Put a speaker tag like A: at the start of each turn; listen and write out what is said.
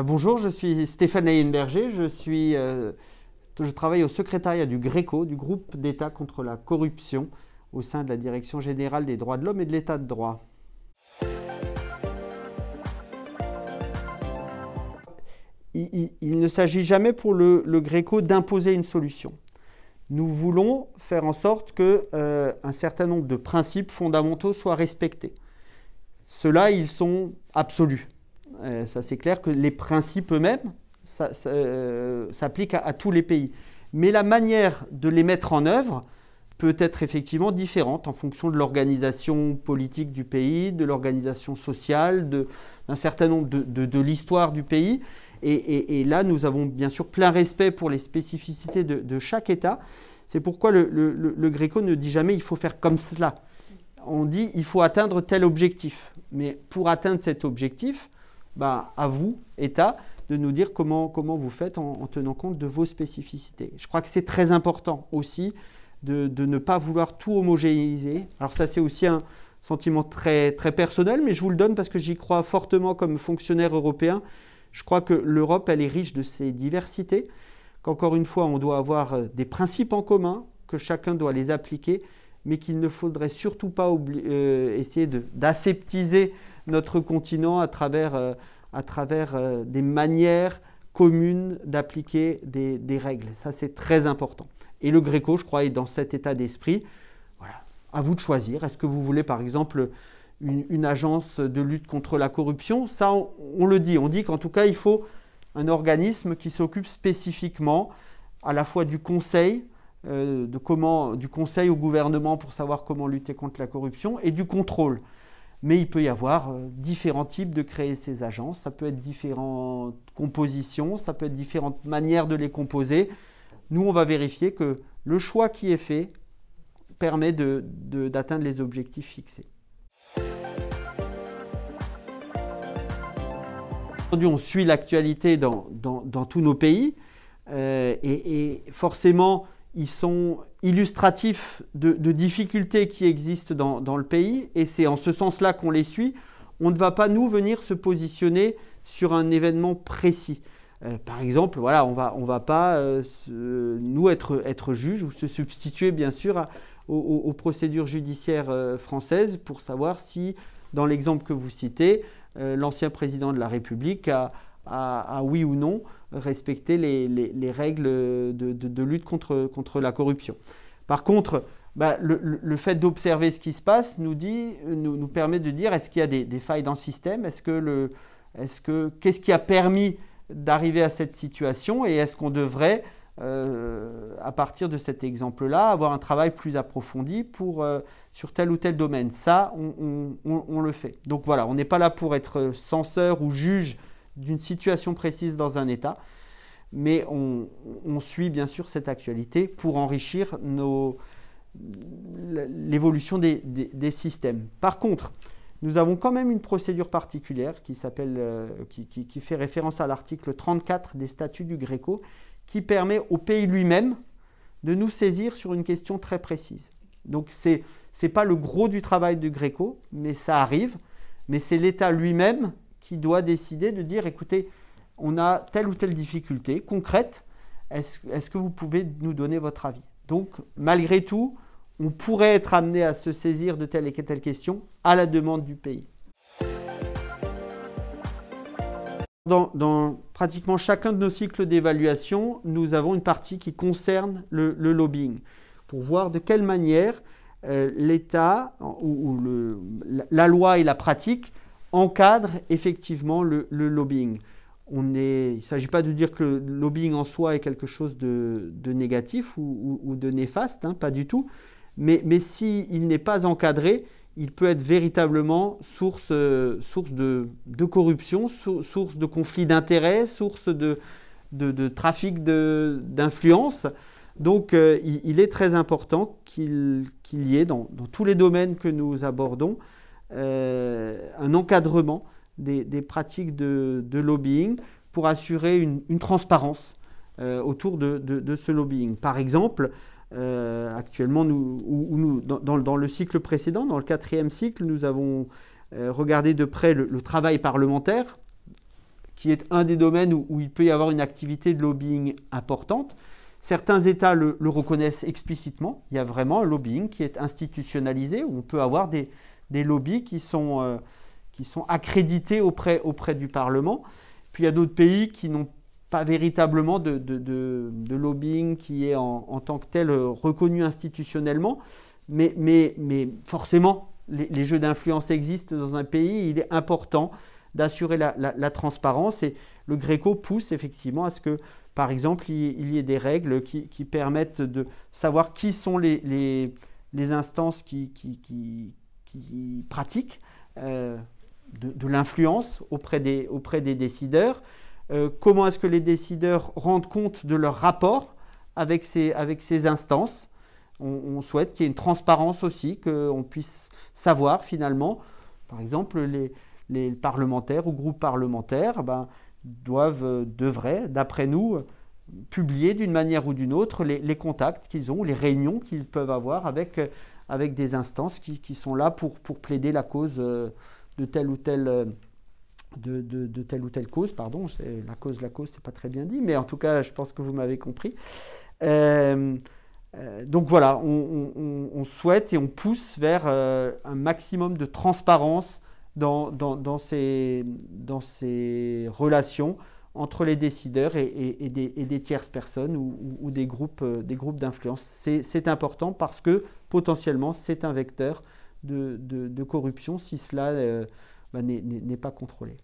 A: Euh, bonjour, je suis Stéphane Leyenberger, je, suis, euh, je travaille au secrétariat du GRECO, du groupe d'État contre la corruption, au sein de la Direction générale des droits de l'homme et de l'État de droit. Il, ne s'agit jamais pour le, GRECO d'imposer une solution. Nous voulons faire en sorte qu'un euh, un certain nombre de principes fondamentaux soient respectés. Ceux-là, ils sont absolus. Euh, ça, c'est clair que les principes eux-mêmes ça, euh, s'appliquent à, tous les pays. Mais la manière de les mettre en œuvre peut être effectivement différente en fonction de l'organisation politique du pays, de l'organisation sociale, d'un certain nombre de, l'histoire du pays. Et, là, nous avons bien sûr plein respect pour les spécificités de, chaque État. C'est pourquoi le, le, Gréco ne dit jamais il faut faire comme cela. On dit il faut atteindre tel objectif. Mais pour atteindre cet objectif, ben, à vous, État, de nous dire comment, comment vous faites en, tenant compte de vos spécificités. Je crois que c'est très important aussi de, ne pas vouloir tout homogénéiser. Alors ça, c'est aussi un sentiment très, très personnel, mais je vous le donne parce que j'y crois fortement comme fonctionnaire européen. Je crois que l'Europe, elle est riche de ses diversités, qu'encore une fois, on doit avoir euh, des principes en commun, que chacun doit les appliquer, mais qu'il ne faudrait surtout pas euh, essayer d'aseptiser notre continent à travers, euh, à travers euh, des manières communes d'appliquer des, des, règles. Ça, c'est très important. Et le Gréco, je crois, est dans cet état d'esprit. Voilà, à vous de choisir. Est-ce que vous voulez, par exemple, une, agence de lutte contre la corruption Ça, on, le dit. On dit qu'en tout cas, il faut un organisme qui s'occupe spécifiquement à la fois du conseil, euh, de comment, du conseil au gouvernement pour savoir comment lutter contre la corruption et du contrôle. Mais il peut y avoir euh, différents types de créer ces agences, ça peut être différentes compositions, ça peut être différentes manières de les composer. Nous, on va vérifier que le choix qui est fait permet d'atteindre de, les objectifs fixés. Aujourd'hui, on suit l'actualité dans, tous nos pays euh, et, et, forcément, ils sont illustratif de, difficultés qui existent dans, le pays, et c'est en ce sens-là qu'on les suit. On ne va pas, nous, venir se positionner sur un événement précis. Euh, par exemple, voilà, on ne va pas, euh, nous, être, juge ou se substituer, bien sûr, aux, procédures judiciaires euh, françaises pour savoir si, dans l'exemple que vous citez, l'ancien président de la République a, à, oui ou non respecter les, règles de, lutte contre, la corruption. Par contre, bah, le, fait d'observer ce qui se passe nous, permet de dire est-ce qu'il y a des, failles dans le système Est-ce qu'est-ce qui a permis d'arriver à cette situation Et est-ce qu'on devrait, euh, à partir de cet exemple-là, avoir un travail plus approfondi euh, sur tel ou tel domaine Ça, on, le fait. Donc voilà, on n'est pas là pour être censeur ou juge d'une situation précise dans un État. Mais on, suit bien sûr cette actualité pour enrichir l'évolution des, systèmes. Par contre, nous avons quand même une procédure particulière qui, euh, qui, qui fait référence à l'article 34 des statuts du Gréco, qui permet au pays lui-même de nous saisir sur une question très précise. Donc ce n'est pas le gros du travail du Gréco, mais ça arrive, mais c'est l'État lui-même qui doit décider de dire, écoutez, on a telle ou telle difficulté concrète, est-ce que vous pouvez nous donner votre avis Donc, malgré tout, on pourrait être amené à se saisir de telle et telle question à la demande du pays. Dans, pratiquement chacun de nos cycles d'évaluation, nous avons une partie qui concerne le, lobbying, pour voir de quelle manière euh, l'État ou, la loi et la pratique encadre effectivement le, lobbying. il ne s'agit pas de dire que le lobbying en soi est quelque chose de, négatif ou, de néfaste, hein, pas du tout. Mais, mais s'il n'est pas encadré, il peut être véritablement source, euh, de, corruption, source de conflits d'intérêts, source de, trafic d'influence. Donc euh, il, est très important qu'il y ait dans, tous les domaines que nous abordons euh, un encadrement des, pratiques de, lobbying pour assurer une, transparence euh, autour de, ce lobbying. Par exemple, euh, actuellement, nous, nous dans, le cycle précédent, dans le quatrième cycle, nous avons regardé de près le, travail parlementaire, qui est un des domaines où, il peut y avoir une activité de lobbying importante. Certains États le, le, reconnaissent explicitement. Il y a vraiment un lobbying qui est institutionnalisé, où on peut avoir des, des lobbies qui sont, euh, qui sont accrédités auprès, auprès du Parlement. Puis il y a d'autres pays qui n'ont pas véritablement de, de, lobbying qui est en, en, tant que tel euh, reconnu institutionnellement. Mais, mais, mais forcément, les, jeux d'influence existent dans un pays. Il est important d'assurer la, transparence. Et le Gréco pousse effectivement à ce que, par exemple, il, y ait des règles qui, permettent de savoir qui sont les, les, les instances qui, qui, qui pratiquent euh, de, l'influence auprès des, auprès des décideurs. Euh, comment est-ce que les décideurs rendent compte de leur rapport avec ces, avec ces instances on, souhaite qu'il y ait une transparence aussi, qu'on puisse savoir finalement, par exemple, les, parlementaires ou groupes parlementaires eh ben, doivent, euh, devraient, d'après nous, publier d'une manière ou d'une autre les contacts qu'ils ont, les réunions qu'ils peuvent avoir avec, avec des instances qui, sont là pour, pour, plaider la cause euh, de telle ou telle... Euh, de, telle ou telle cause, pardon, la cause, la cause, c'est pas très bien dit, mais en tout cas, je pense que vous m'avez compris. Euh, donc voilà, on, souhaite et on pousse vers un maximum de transparence dans, dans, dans ces relations entre les décideurs et, des, tierces personnes ou, des groupes euh, des groupes d'influence. C'est important parce que potentiellement c'est un vecteur de, corruption si cela euh, bah, n'est pas contrôlé.